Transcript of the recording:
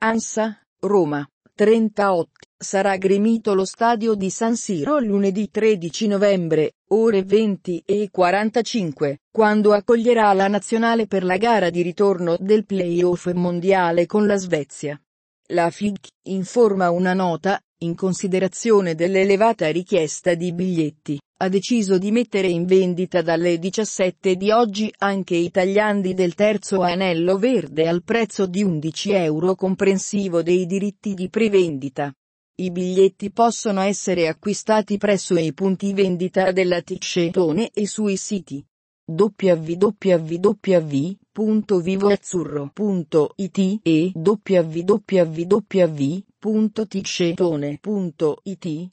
Ansa, Roma, 38. Sarà gremito lo stadio di San Siro lunedì 13 novembre, ore 20 e 45, quando accoglierà la nazionale per la gara di ritorno del playoff mondiale con la Svezia. La FIG informa una nota, in considerazione dell'elevata richiesta di biglietti, ha deciso di mettere in vendita dalle 17 di oggi anche i tagliandi del terzo anello verde al prezzo di 11 euro comprensivo dei diritti di prevendita. I biglietti possono essere acquistati presso i punti vendita della Ticetone e sui siti www.vivoazzurro.it e www.ticetone.it